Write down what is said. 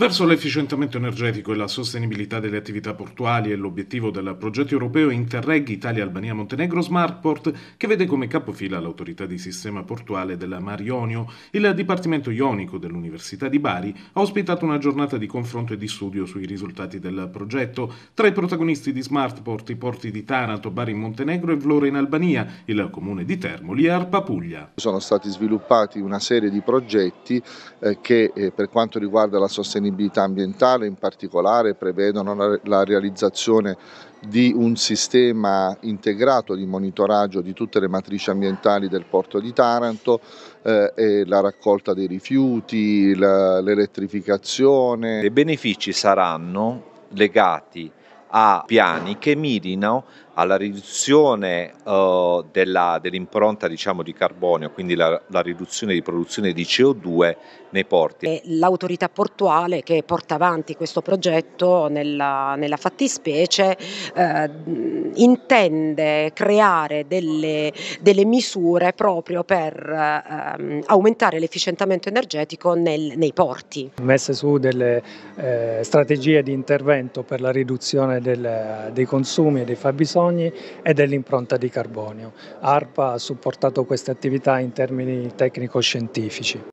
Verso l'efficientamento energetico e la sostenibilità delle attività portuali è l'obiettivo del progetto europeo Interreg Italia-Albania-Montenegro Smartport che vede come capofila l'autorità di sistema portuale della Mar Ionio. Il Dipartimento Ionico dell'Università di Bari ha ospitato una giornata di confronto e di studio sui risultati del progetto. Tra i protagonisti di Smartport i porti di Taranto, Bari in Montenegro e Vlore in Albania, il comune di Termoli e Arpa Puglia. Sono stati sviluppati una serie di progetti eh, che eh, per quanto riguarda la sostenibilità sostenibilità ambientale, in particolare prevedono la, la realizzazione di un sistema integrato di monitoraggio di tutte le matrici ambientali del porto di Taranto, eh, la raccolta dei rifiuti, l'elettrificazione. I benefici saranno legati a piani che mirino alla riduzione eh, dell'impronta diciamo, di carbonio, quindi la, la, riduzione di produzione di CO2 nei porti. l'autorità portuale che porta avanti questo progetto nella, nella fattispecie eh, intende creare delle, delle, misure proprio per eh, aumentare l'efficientamento energetico nel, nei porti. Messe su delle eh, strategie di intervento per la riduzione riduzione del, dei consumi e dei fabbisogni e dell'impronta di carbonio. ARPA ha supportato queste attività in termini tecnico-scientifici.